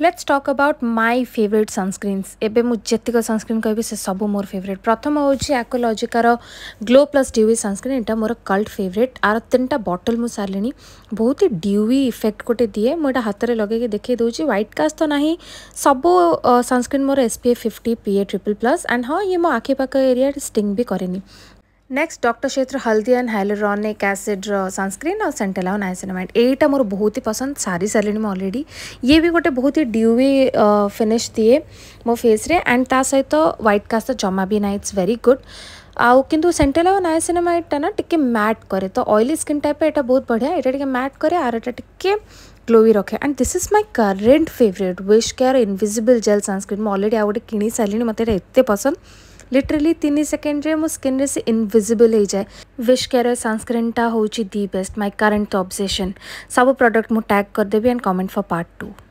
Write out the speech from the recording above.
let's talk about my favourite sunscreens एवं मुझे जतिक sunscreen कह सब मोर फेवरेट प्रथम हूँ आकोलोजिकार ग्लो प्लस ड्यूवी सनस्क्रीन यहाँ मोर कल्ट फेवरेट आर तीन टा बटल मुझ सारे बहुत ही ड्यूवी इफेक्ट गोटे दिए मुझे हाथ में लगे देखे दूसरी व्हाइट कास्ट तो ना सब सनस्क्रीन मोर SPF fifty P A triple plus and हाँ ये मो आखिपाख एरिया स्टिंग भी कैनि नेक्स्ट डॉक्टर क्षेत्र हल्दी एंड हाइलोरॉनिक एसिड सनस्क्रीन और सेंटेलाउन आइसनामाइड एटा मोर बहुत ही पसंद सारी सारे मुझे अलरेडी ये भी गोटे बहुत ही ड्यूवी फिनिश uh, दिए मो फेस रे एंड ता सहित व्हाइट कास्ट जमा भी ना इट्स वेरी गुड आउ किंतु सेंटेलाउन आइसनामाइडटा ना टिके मैट कै तो ऑयली स्किन टाइप एटा बहुत बढ़िया ये टिके मैट करे आर एटा टिके ग्लोवी रखे and this is my current favourite WishCare invisible gel sunscreen मुझे अलरेडी आउ गए कि सारे मतलब एत पसंद ଲିଟରାଲି ତିନି मो स्किन से इनविजिबल हो जाए विश केयर सनस्क्रीनटा हूँ the best my current obsession सब प्रोडक्ट मुझ टैग करदेवी and comment for part to